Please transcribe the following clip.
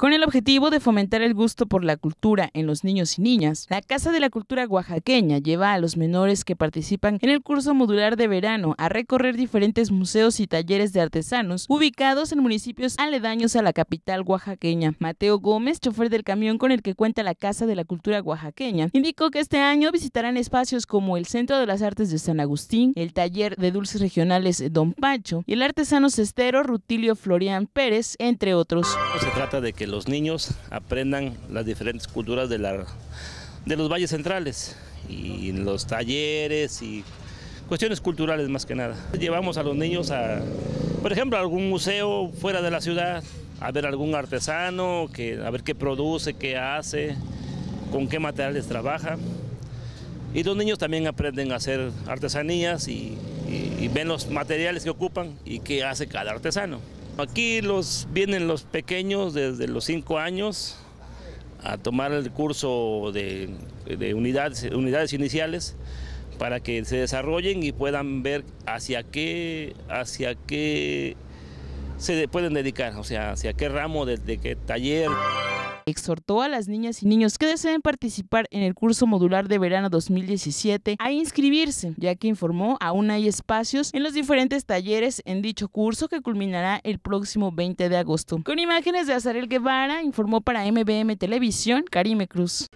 Con el objetivo de fomentar el gusto por la cultura en los niños y niñas, la Casa de la Cultura Oaxaqueña lleva a los menores que participan en el curso modular de verano a recorrer diferentes museos y talleres de artesanos ubicados en municipios aledaños a la capital oaxaqueña. Mateo Gómez, chofer del camión con el que cuenta la Casa de la Cultura Oaxaqueña, indicó que este año visitarán espacios como el Centro de las Artes de San Agustín, el Taller de Dulces Regionales Don Pacho y el artesano cestero Rutilio Florian Pérez, entre otros. Se trata de que los niños aprendan las diferentes culturas de, de los valles centrales y los talleres y cuestiones culturales más que nada. Llevamos a los niños a, por ejemplo, a algún museo fuera de la ciudad, a ver algún artesano, que, a ver qué produce, qué hace, con qué materiales trabaja. Y los niños también aprenden a hacer artesanías y ven los materiales que ocupan y qué hace cada artesano. Aquí los, vienen los pequeños desde los 5 años a tomar el curso de, unidades, unidades iniciales para que se desarrollen y puedan ver hacia qué, hacia qué se pueden dedicar, o sea, hacia qué ramo, desde qué taller exhortó a las niñas y niños que deseen participar en el curso modular de verano 2017 a inscribirse, ya que informó aún hay espacios en los diferentes talleres en dicho curso que culminará el próximo 20 de agosto. Con imágenes de Azarel Guevara, informó para MBM Televisión Karime Cruz.